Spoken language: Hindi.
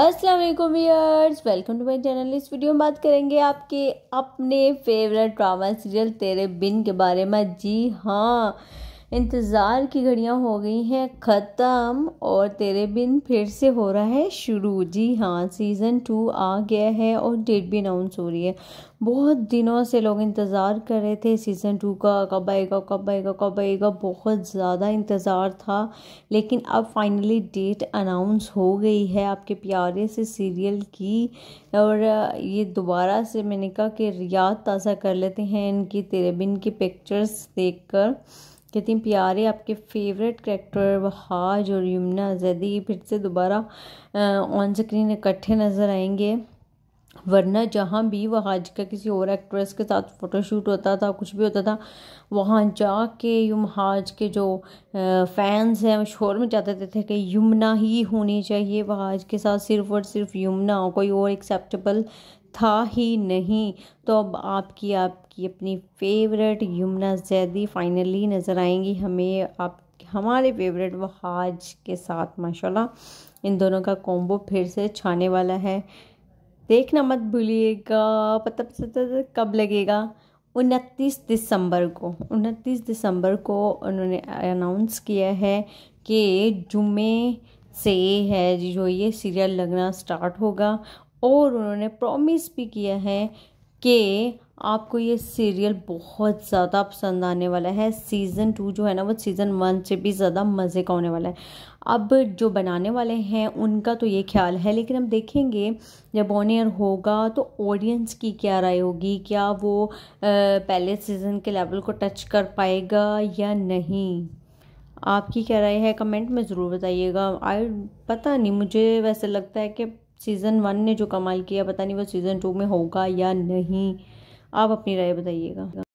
Aslam viewers welcome to my channel इस वीडियो में बात करेंगे आपके अपने फेवरेट ड्रामा सीरियल तेरे बिन के बारे में जी हाँ इंतज़ार की घड़ियाँ हो गई हैं ख़त्म और तेरे बिन फिर से हो रहा है शुरू जी हाँ सीज़न टू आ गया है और डेट भी अनाउंस हो रही है बहुत दिनों से लोग इंतज़ार कर रहे थे सीज़न टू का कब आएगा कब आएगा कब आएगा बहुत ज़्यादा इंतज़ार था लेकिन अब फाइनली डेट अनाउंस हो गई है आपके प्यारे से सीरियल की और ये दोबारा से मैंने कहा कि रियाद ताज़ा कर लेते हैं इनकी तेरे बिन की पिक्चर्स देख कर कितनी प्यारे आपके फेवरेट करेक्टर वहाज और यमुना जैदी फिर से दोबारा ऑन स्क्रीन इकट्ठे नज़र आएंगे वरना जहाँ भी वह आज का किसी और एक्ट्रेस के साथ फ़ोटोशूट होता था कुछ भी होता था वहाँ जा के युम हाज के जो फैंस हैं शोर में जाते थे, थे कि यमुना ही होनी चाहिए वह आज के साथ सिर्फ और सिर्फ यमुना कोई और एक्सेप्टेबल था ही नहीं तो अब आपकी आपकी अपनी फेवरेट यमुना जैदी फाइनली नज़र आएंगी हमें आप हमारे फेवरेट वह हाज के साथ माशाल्लाह इन दोनों का कॉम्बो फिर से छाने वाला है देखना मत भूलिएगा पता पता कब लगेगा उनतीस दिसंबर को उनतीस दिसंबर को उन्होंने अनाउंस किया है कि जुमे से है जो ये सीरियल लगना स्टार्ट होगा और उन्होंने प्रॉमिस भी किया है कि आपको ये सीरियल बहुत ज़्यादा पसंद आने वाला है सीज़न टू जो है ना वो सीज़न वन से भी ज़्यादा मज़े का होने वाला है अब जो बनाने वाले हैं उनका तो ये ख्याल है लेकिन हम देखेंगे जब ऑन ईयर होगा तो ऑडियंस की क्या राय होगी क्या वो पहले सीज़न के लेवल को टच कर पाएगा या नहीं आपकी क्या राय है कमेंट में ज़रूर बताइएगा आई पता नहीं मुझे वैसे लगता है कि सीज़न वन ने जो कमाल किया पता नहीं वो सीज़न टू में होगा या नहीं आप अपनी राय बताइएगा